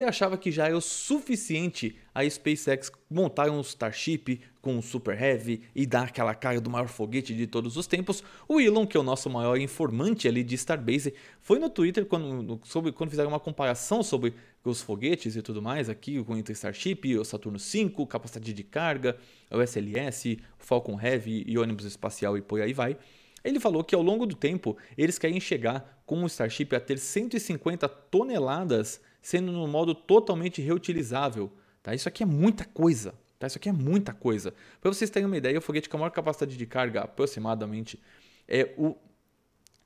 e achava que já era é o suficiente a SpaceX montar um Starship com um Super Heavy e dar aquela carga do maior foguete de todos os tempos. O Elon, que é o nosso maior informante ali de Starbase, foi no Twitter quando, sobre, quando fizeram uma comparação sobre os foguetes e tudo mais aqui, com entre Starship, o Saturno 5, capacidade de carga, o SLS, o Falcon Heavy e ônibus espacial e por aí vai. Ele falou que ao longo do tempo eles querem chegar com o Starship a ter 150 toneladas sendo no modo totalmente reutilizável. Tá? Isso aqui é muita coisa. Tá? Isso aqui é muita coisa. Para vocês terem uma ideia, o foguete com a maior capacidade de carga aproximadamente é o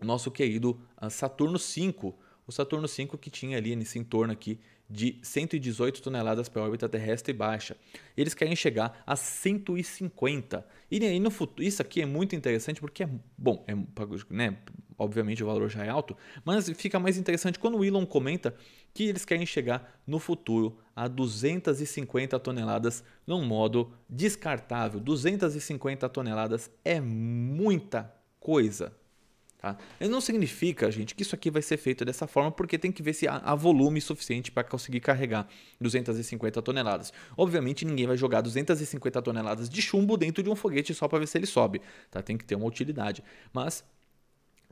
nosso querido ah, Saturno 5. O Saturno 5 que tinha ali nesse entorno aqui de 118 toneladas para órbita terrestre baixa. Eles querem chegar a 150. E aí no futuro, isso aqui é muito interessante porque é bom, é, né, obviamente o valor já é alto, mas fica mais interessante quando o Elon comenta que eles querem chegar no futuro a 250 toneladas num modo descartável. 250 toneladas é muita coisa. Tá? Não significa, gente, que isso aqui vai ser feito dessa forma, porque tem que ver se há, volume suficiente para conseguir carregar 250 toneladas. Obviamente, ninguém vai jogar 250 toneladas de chumbo dentro de um foguete só para ver se ele sobe. Tá? Tem que ter uma utilidade. Mas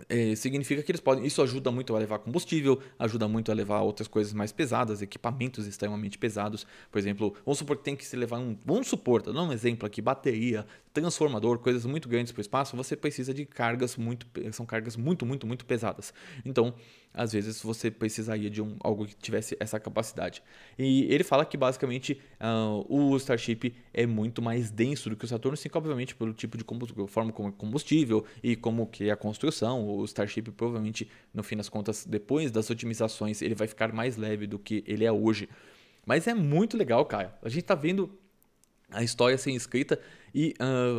é, significa que eles podem. Isso ajuda muito a levar combustível, ajuda muito a levar outras coisas mais pesadas, equipamentos extremamente pesados. Por exemplo, vamos supor que tem que se levar um. Vamos supor, tá dando um exemplo aqui: bateria, transformador, coisas muito grandes para o espaço, você precisa de cargas muito. São cargas muito, muito, muito pesadas. Então, às vezes você precisaria de um, algo que tivesse essa capacidade. E ele fala que basicamente uh, o Starship é muito mais denso do que o Saturno 5, obviamente, pelo tipo de combustível, forma como é combustível e como que é a construção o Starship provavelmente, no fim das contas, depois das otimizações, ele vai ficar mais leve do que ele é hoje. Mas é muito legal, cara. A gente tá vendo a história sendo escrita e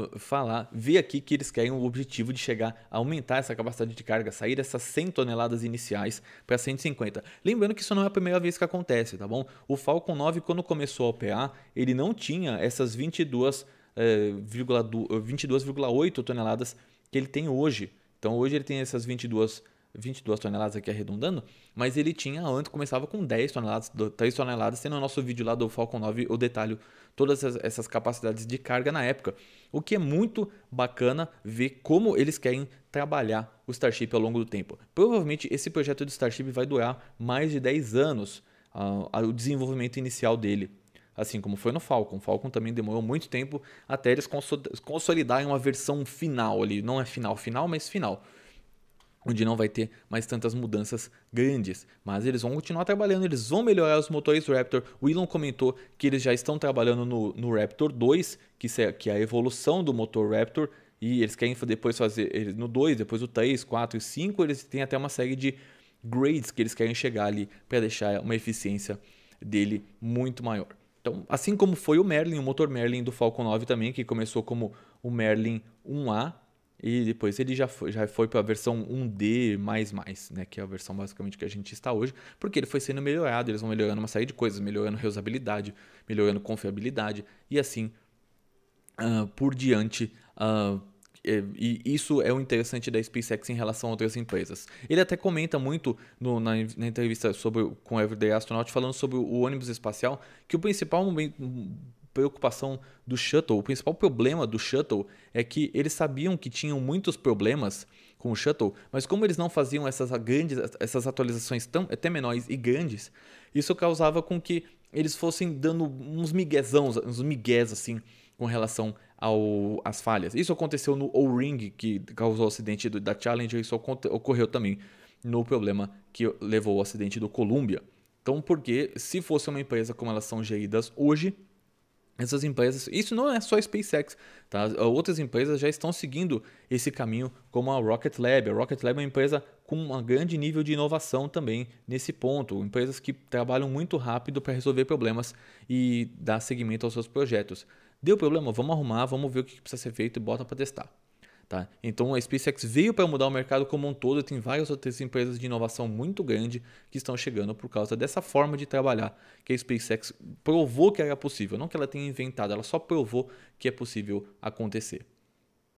uh, falar, ver aqui que eles querem o objetivo de chegar a aumentar essa capacidade de carga, sair dessas 100 toneladas iniciais para 150. Lembrando que isso não é a primeira vez que acontece, tá bom? O Falcon 9, quando começou a operar, ele não tinha essas 22,8 uh, 22 toneladas que ele tem hoje. Então hoje ele tem essas 22, 22 toneladas aqui arredondando, mas ele tinha antes, começava com 10 toneladas, 3 toneladas, tem no nosso vídeo lá do Falcon 9 o detalho todas essas, essas capacidades de carga na época. O que é muito bacana ver como eles querem trabalhar o Starship ao longo do tempo. Provavelmente esse projeto do Starship vai durar mais de 10 anos, uh, o desenvolvimento inicial dele assim como foi no Falcon. O Falcon também demorou muito tempo até eles consolidarem uma versão final ali. Não é final, final, mas final. Onde não vai ter mais tantas mudanças grandes. Mas eles vão continuar trabalhando, eles vão melhorar os motores do Raptor. O Elon comentou que eles já estão trabalhando no, no Raptor 2, que, é, que é a evolução do motor Raptor. E eles querem depois fazer no 2, depois o 3, 4 e 5. Eles têm até uma série de grades que eles querem chegar ali para deixar uma eficiência dele muito maior. Então, assim como foi o Merlin, o motor Merlin do Falcon 9 também, que começou como o Merlin 1A e depois ele já foi, já foi para a versão 1D, né, que é a versão basicamente que a gente está hoje, porque ele foi sendo melhorado, eles vão melhorando uma série de coisas, melhorando reusabilidade, melhorando confiabilidade e assim uh, por diante. Uh, é, e isso é o interessante da SpaceX em relação a outras empresas. Ele até comenta muito no, na, na, entrevista sobre, com o Everyday Astronaut, falando sobre o ônibus espacial, que o principal hum, preocupação do shuttle, o principal problema do shuttle é que eles sabiam que tinham muitos problemas com o shuttle, mas como eles não faziam essas grandes, essas atualizações tão até menores e grandes, isso causava com que eles fossem dando uns miguezão, uns migués assim, com relação ao, às falhas. Isso aconteceu no O-Ring, que causou o acidente do, da Challenger, isso ocorreu também no problema que levou ao acidente do Columbia. Então, porque se fosse uma empresa como elas são geridas hoje, essas empresas, isso não é só a SpaceX, tá? outras empresas já estão seguindo esse caminho, como a Rocket Lab. A Rocket Lab é uma empresa com um grande nível de inovação também nesse ponto, empresas que trabalham muito rápido para resolver problemas e dar seguimento aos seus projetos. Deu problema? Vamos arrumar, vamos ver o que precisa ser feito e bota para testar. Tá? Então a SpaceX veio para mudar o mercado como um todo. Tem várias outras empresas de inovação muito grande que estão chegando por causa dessa forma de trabalhar que a SpaceX provou que era possível. Não que ela tenha inventado, ela só provou que é possível acontecer.